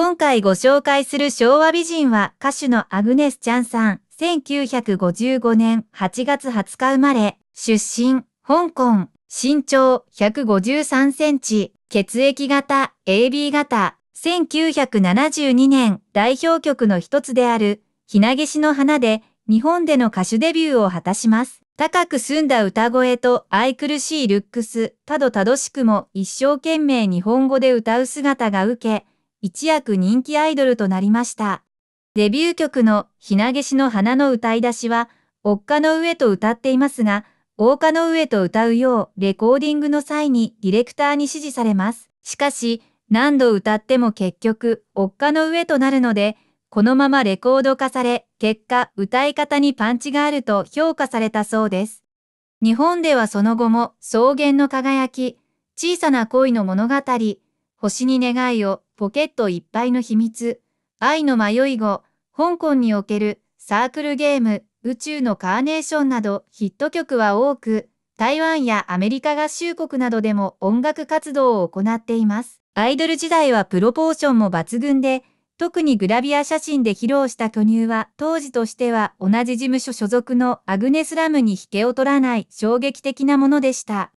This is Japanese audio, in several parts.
今回ご紹介する昭和美人は歌手のアグネス・チャンさん、1955年8月20日生まれ、出身、香港、身長153センチ、血液型 AB 型、1972年代表曲の一つである、ひなげしの花で日本での歌手デビューを果たします。高く澄んだ歌声と愛くるしいルックス、たどたどしくも一生懸命日本語で歌う姿が受け、一躍人気アイドルとなりました。デビュー曲のひなげしの花の歌い出しは、おっかの上と歌っていますが、丘の上と歌うようレコーディングの際にディレクターに指示されます。しかし、何度歌っても結局、おっかの上となるので、このままレコード化され、結果、歌い方にパンチがあると評価されたそうです。日本ではその後も、草原の輝き、小さな恋の物語、星に願いを、ポケットいっぱいの秘密、愛の迷い子、香港におけるサークルゲーム、宇宙のカーネーションなどヒット曲は多く、台湾やアメリカ合衆国などでも音楽活動を行っています。アイドル時代はプロポーションも抜群で、特にグラビア写真で披露した巨乳は当時としては同じ事務所所属のアグネス・ラムに引けを取らない衝撃的なものでした。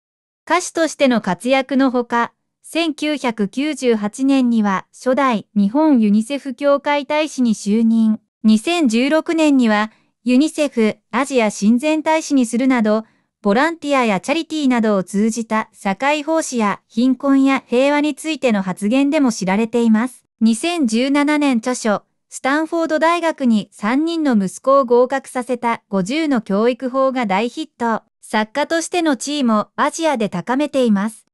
歌手としての活躍のほか、1998年には初代日本ユニセフ協会大使に就任。2016年にはユニセフアジア親善大使にするなど、ボランティアやチャリティーなどを通じた社会奉仕や貧困や平和についての発言でも知られています。2017年著書、スタンフォード大学に3人の息子を合格させた50の教育法が大ヒット。作家としての地位もアジアで高めています。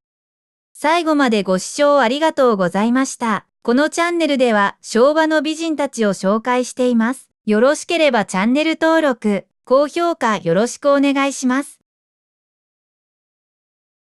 最後までご視聴ありがとうございました。このチャンネルでは昭和の美人たちを紹介しています。よろしければチャンネル登録、高評価よろしくお願いします。